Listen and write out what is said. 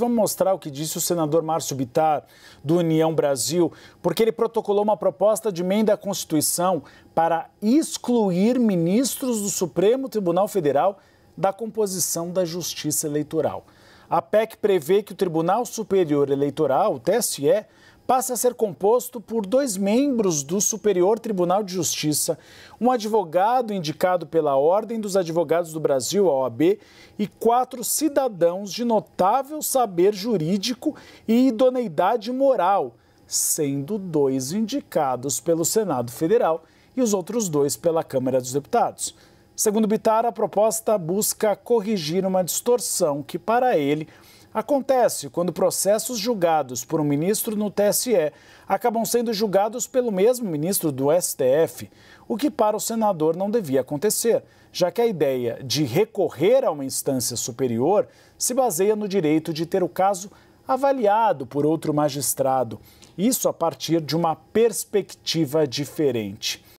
vamos mostrar o que disse o senador Márcio Bitar, do União Brasil, porque ele protocolou uma proposta de emenda à Constituição para excluir ministros do Supremo Tribunal Federal da composição da Justiça Eleitoral. A PEC prevê que o Tribunal Superior Eleitoral, o TSE, passa a ser composto por dois membros do Superior Tribunal de Justiça, um advogado indicado pela Ordem dos Advogados do Brasil, a OAB, e quatro cidadãos de notável saber jurídico e idoneidade moral, sendo dois indicados pelo Senado Federal e os outros dois pela Câmara dos Deputados. Segundo Bitar, a proposta busca corrigir uma distorção que, para ele, acontece quando processos julgados por um ministro no TSE acabam sendo julgados pelo mesmo ministro do STF, o que para o senador não devia acontecer, já que a ideia de recorrer a uma instância superior se baseia no direito de ter o caso avaliado por outro magistrado, isso a partir de uma perspectiva diferente.